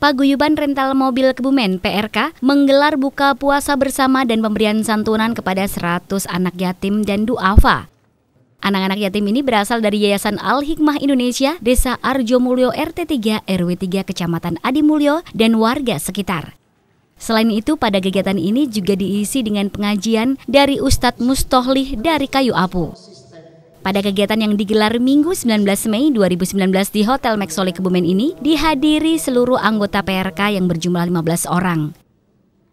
Paguyuban Rental Mobil Kebumen PRK menggelar buka puasa bersama dan pemberian santunan kepada 100 anak yatim dan duafa. Anak-anak yatim ini berasal dari Yayasan Al-Hikmah Indonesia, Desa Arjo Mulyo RT3 RW3 Kecamatan Adi Mulyo dan warga sekitar. Selain itu, pada kegiatan ini juga diisi dengan pengajian dari Ustadz Mustohlih dari Kayu Apu. Pada kegiatan yang digelar Minggu 19 Mei 2019 di Hotel Maxoli Kebumen ini dihadiri seluruh anggota PRK yang berjumlah 15 orang.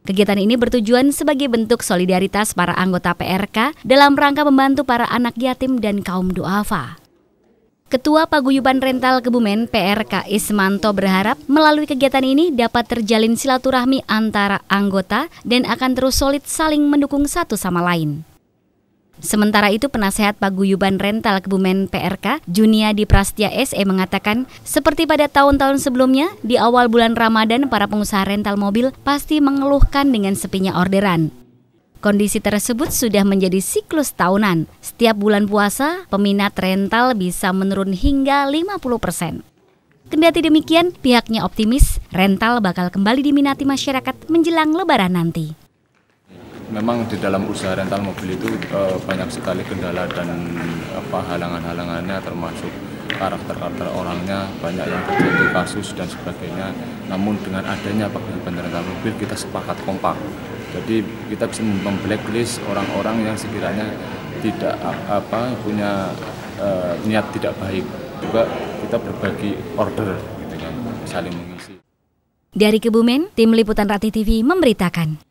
Kegiatan ini bertujuan sebagai bentuk solidaritas para anggota PRK dalam rangka membantu para anak yatim dan kaum duafa. Ketua Paguyuban Rental Kebumen PRK Ismanto berharap melalui kegiatan ini dapat terjalin silaturahmi antara anggota dan akan terus solid saling mendukung satu sama lain. Sementara itu penasehat paguyuban rental Kebumen PRK, di Prastia SE mengatakan, seperti pada tahun-tahun sebelumnya, di awal bulan Ramadan para pengusaha rental mobil pasti mengeluhkan dengan sepinya orderan. Kondisi tersebut sudah menjadi siklus tahunan. Setiap bulan puasa, peminat rental bisa menurun hingga 50 persen. Kendati demikian, pihaknya optimis rental bakal kembali diminati masyarakat menjelang lebaran nanti memang di dalam usaha rental mobil itu uh, banyak sekali kendala dan apa halangan-halangannya termasuk karakter-karakter orangnya banyak yang terjadi kasus dan sebagainya. Namun dengan adanya paguyuban rental mobil kita sepakat kompak. Jadi kita bisa memblacklist orang-orang yang sekiranya tidak apa punya uh, niat tidak baik. Juga kita berbagi order gitu kan, saling mengisi. Dari Kebumen, tim liputan Rati TV memberitakan.